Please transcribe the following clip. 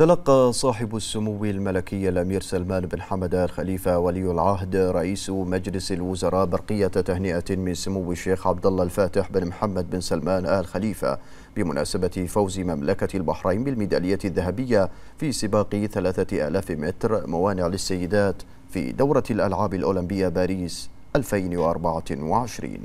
تلقى صاحب السمو الملكي الأمير سلمان بن حمد الخليفة ولي العهد رئيس مجلس الوزراء برقية تهنئة من سمو الشيخ عبد الله الفاتح بن محمد بن سلمان آل خليفة بمناسبة فوز مملكة البحرين بالميدالية الذهبية في سباق 3000 متر موانع للسيدات في دورة الألعاب الأولمبية باريس 2024